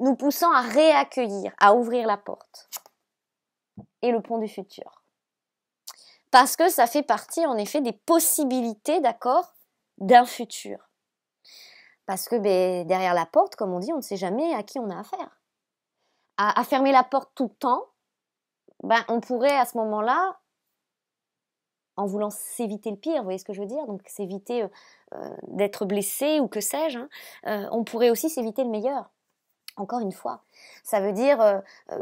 nous poussant à réaccueillir, à ouvrir la porte. Et le pont du futur. Parce que ça fait partie en effet des possibilités, d'accord, d'un futur. Parce que ben, derrière la porte, comme on dit, on ne sait jamais à qui on a affaire. à fermer la porte tout le temps, ben, on pourrait à ce moment-là, en voulant s'éviter le pire, vous voyez ce que je veux dire Donc s'éviter euh, euh, d'être blessé ou que sais-je, hein, euh, on pourrait aussi s'éviter le meilleur. Encore une fois, ça veut dire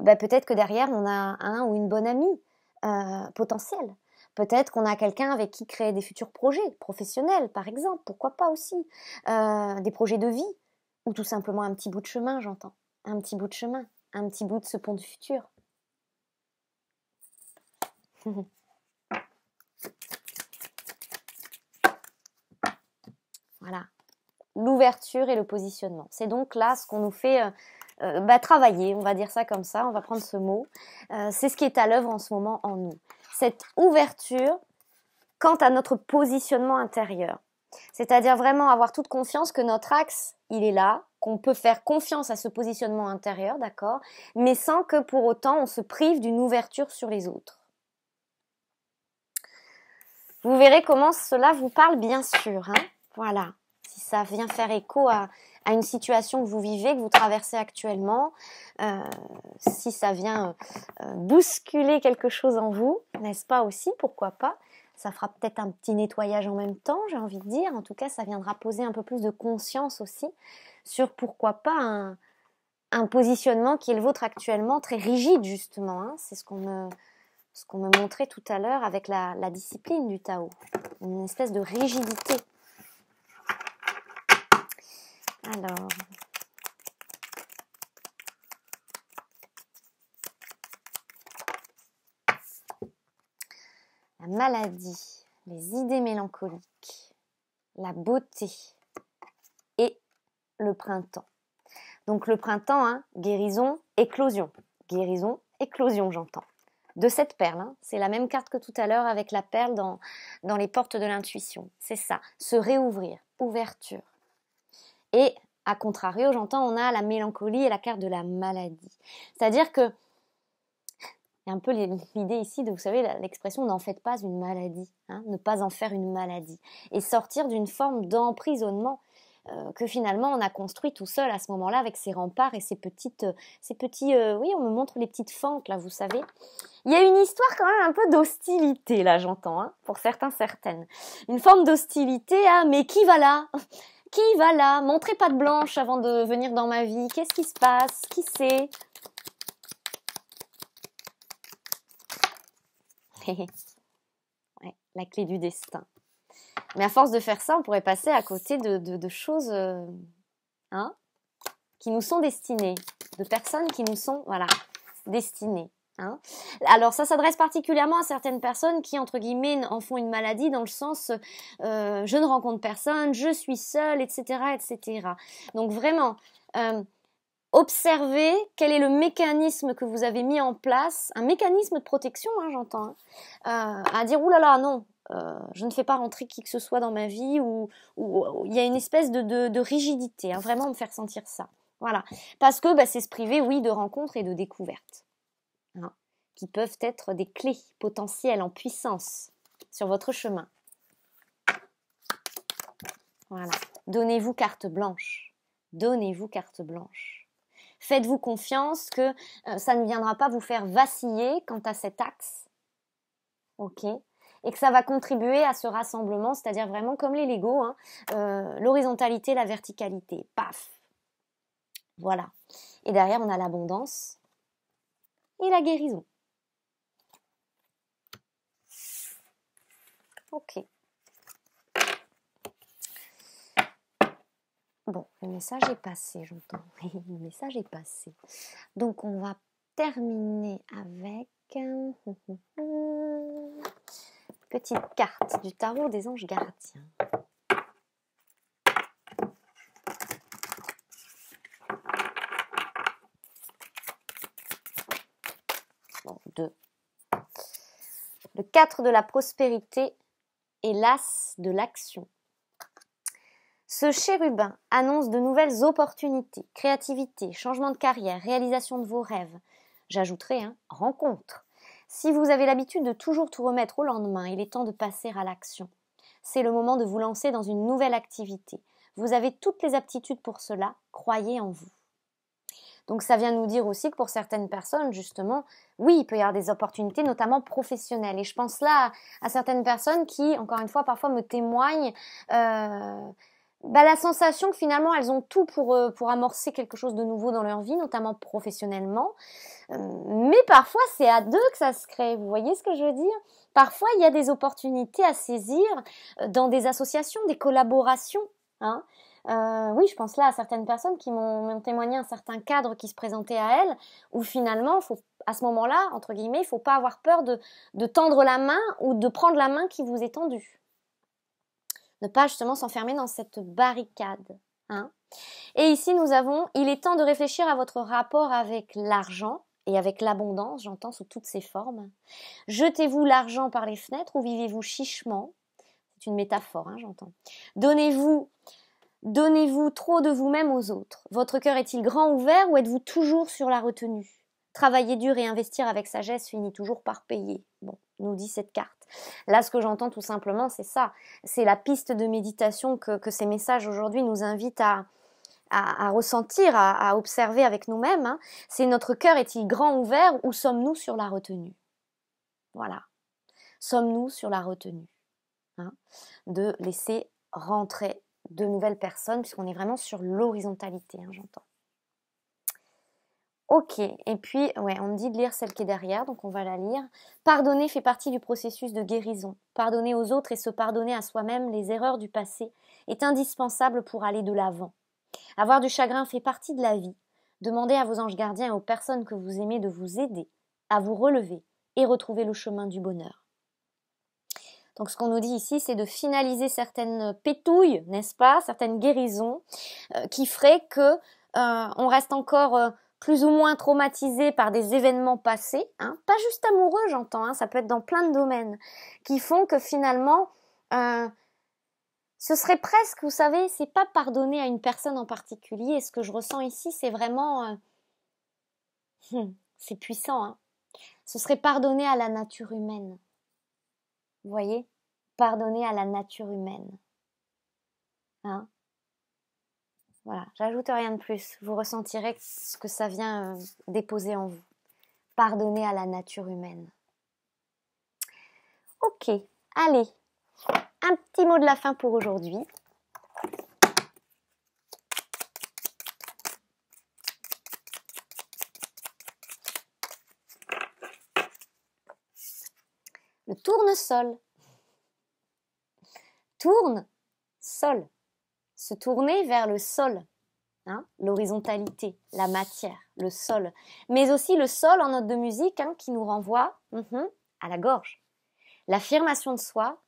ben, peut-être que derrière on a un ou une bonne amie potentielle. Peut-être qu'on a quelqu'un avec qui créer des futurs projets professionnels, par exemple, pourquoi pas aussi, des projets de vie, ou tout simplement un petit bout de chemin, j'entends, un petit bout de chemin, un petit bout de ce pont du futur. voilà. L'ouverture et le positionnement. C'est donc là ce qu'on nous fait euh, euh, bah, travailler, on va dire ça comme ça, on va prendre ce mot. Euh, c'est ce qui est à l'œuvre en ce moment en nous. Cette ouverture quant à notre positionnement intérieur. C'est-à-dire vraiment avoir toute confiance que notre axe, il est là, qu'on peut faire confiance à ce positionnement intérieur, d'accord, mais sans que pour autant on se prive d'une ouverture sur les autres. Vous verrez comment cela vous parle, bien sûr. Hein. voilà. Si ça vient faire écho à, une situation que vous vivez, que vous traversez actuellement, euh, si ça vient euh, bousculer quelque chose en vous, n'est-ce pas aussi Pourquoi pas ça fera peut-être un petit nettoyage en même temps, j'ai envie de dire. En tout cas, ça viendra poser un peu plus de conscience aussi sur pourquoi pas un, positionnement qui est le vôtre actuellement, très rigide justement. Hein. C'est ce qu'on me, ce qu'on me montrait tout à l'heure avec la, discipline du Tao, une espèce de rigidité. Alors. La maladie, les idées mélancoliques, la beauté et le printemps. Donc le printemps, hein, guérison, éclosion. Guérison, éclosion, j'entends de cette perle. Hein. C'est la même carte que tout à l'heure avec la perle dans, dans les portes de l'intuition. C'est ça, se réouvrir, ouverture. Et à contrario, j'entends, on a la mélancolie et la carte de la maladie. C'est-à-dire que, il y a un peu l'idée ici de, vous savez, l'expression n'en faites pas une maladie, hein, ne pas en faire une maladie. Et sortir d'une forme d'emprisonnement euh, que finalement on a construit tout seul à ce moment-là avec ses remparts et ses petites, ces euh, petits, euh, oui, on me montre les petites fentes là, vous savez. Il y a une histoire quand même un peu d'hostilité là, j'entends, hein, pour certains certaines. Une forme d'hostilité à mais qui va là Qui va là Montrez pas de blanche avant de venir dans ma vie. Qu'est-ce qui se passe Qui c'est la clé du destin. Mais à force de faire ça, on pourrait passer à côté de, choses euh, hein, qui nous sont destinées, de personnes qui nous sont voilà, destinées. Hein. Alors ça s'adresse particulièrement à certaines personnes qui, entre guillemets, en font une maladie dans le sens euh, je ne rencontre personne, je suis seule, etc. etc. Donc vraiment, euh, observez quel est le mécanisme que vous avez mis en place, un mécanisme de protection, hein, j'entends, à euh, à dire oulala, non, euh, je ne fais pas rentrer qui que ce soit dans ma vie ou il y a une espèce de, rigidité, hein, vraiment me faire sentir ça. Voilà. Parce que bah, c'est se priver, oui, de rencontres et de découvertes, hein, qui peuvent être des clés potentielles en puissance sur votre chemin. Voilà. Donnez-vous carte blanche. Donnez-vous carte blanche. Faites-vous confiance que euh, ça ne viendra pas vous faire vaciller quant à cet axe. OK et que ça va contribuer à ce rassemblement, c'est-à-dire vraiment comme les Lego, hein, euh, l'horizontalité, la verticalité, paf. Voilà. Et derrière, on a l'abondance et la guérison. Ok. Bon, le message est passé, j'entends. le message est passé. Donc, on va terminer avec... Euh, petite carte du tarot des anges gardiens. Le 4 de la prospérité et l'as de l'action. Ce chérubin annonce de nouvelles opportunités, créativité, changement de carrière, réalisation de vos rêves. J'ajouterai hein, rencontre. Si vous avez l'habitude de toujours tout remettre au lendemain, il est temps de passer à l'action. C'est le moment de vous lancer dans une nouvelle activité. Vous avez toutes les aptitudes pour cela, croyez en vous. Donc ça vient nous dire aussi que pour certaines personnes, justement, oui, il peut y avoir des opportunités, notamment professionnelles. Et je pense là à certaines personnes qui, encore une fois, parfois me témoignent euh, bah, la sensation que finalement elles ont tout pour, euh, pour amorcer quelque chose de nouveau dans leur vie, notamment professionnellement. Euh, mais parfois c'est à deux que ça se crée, vous voyez ce que je veux dire Parfois il y a des opportunités à saisir euh, dans des associations, des collaborations. Hein oui, je pense là à certaines personnes qui m'ont témoigné un certain cadre qui se présentait à elles, où finalement, faut, à ce moment-là, entre guillemets, il ne faut pas avoir peur de, de tendre la main ou de prendre la main qui vous est tendue ne pas justement s'enfermer dans cette barricade. Hein. Et ici, nous avons, il est temps de réfléchir à votre rapport avec l'argent et avec l'abondance, j'entends sous toutes ses formes. Jetez-vous l'argent par les fenêtres ou vivez-vous chichement C'est une métaphore, hein, j'entends. Donnez-vous Donnez-vous trop de vous-même aux autres Votre cœur est-il grand ouvert ou êtes-vous toujours sur la retenue Travailler dur et investir avec sagesse finit toujours par payer. Bon, nous dit cette carte. Là, ce que j'entends tout simplement, c'est ça. C'est la piste de méditation que, ces messages aujourd'hui nous invitent à, ressentir, à, observer avec nous-mêmes. Hein. C'est notre cœur est-il grand ouvert ou sommes-nous sur la retenue Voilà. Sommes-nous sur la retenue hein, de laisser rentrer de nouvelles personnes, puisqu'on est vraiment sur l'horizontalité, hein, j'entends. Ok, et puis, ouais, on me dit de lire celle qui est derrière, donc on va la lire. Pardonner fait partie du processus de guérison. Pardonner aux autres et se pardonner à soi-même les erreurs du passé est indispensable pour aller de l'avant. Avoir du chagrin fait partie de la vie. Demandez à vos anges gardiens et aux personnes que vous aimez de vous aider à vous relever et retrouver le chemin du bonheur. Donc ce qu'on nous dit ici, c'est de finaliser certaines pétouilles, n'est-ce pas, certaines guérisons, euh, qui feraient que euh, on reste encore euh, plus ou moins traumatisés par des événements passés, hein. pas juste amoureux j'entends, hein, ça peut être dans plein de domaines, qui font que finalement, euh, ce serait presque, vous savez, c'est pas pardonner à une personne en particulier, et ce que je ressens ici, c'est vraiment... Euh, hmm, c'est puissant, hein. ce serait pardonner à la nature humaine. Vous voyez Pardonner à la nature humaine. Hein voilà, j'ajoute rien de plus. Vous ressentirez ce que ça vient euh, déposer en vous. Pardonnez à la nature humaine. Ok, allez, un petit mot de la fin pour aujourd'hui. Le tournesol. Tourne, sol se tourner vers le sol, hein, l'horizontalité, la matière, le sol, mais aussi le sol en note de musique hein, qui nous renvoie mm-hmm, à la gorge. L'affirmation de soi,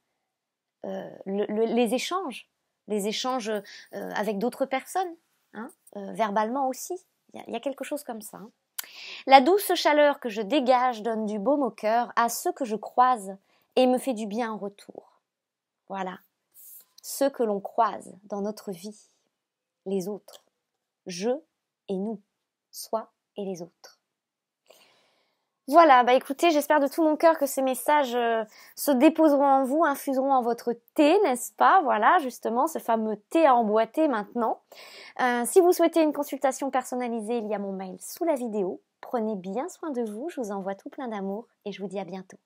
euh, les échanges, les échanges euh, avec d'autres personnes, hein, euh, verbalement aussi. Il y, a quelque chose comme ça. La douce chaleur que je dégage donne du baume au cœur à ceux que je croise et me fait du bien en retour. Voilà ceux que l'on croise dans notre vie, les autres, je et nous, soi et les autres. Voilà, bah écoutez, j'espère de tout mon cœur que ces messages euh, se déposeront en vous, infuseront en votre thé, n'est-ce pas Voilà, justement, ce fameux thé à emboîter maintenant. Euh, si vous souhaitez une consultation personnalisée, il y a mon mail sous la vidéo. Prenez bien soin de vous, je vous envoie tout plein d'amour et je vous dis à bientôt.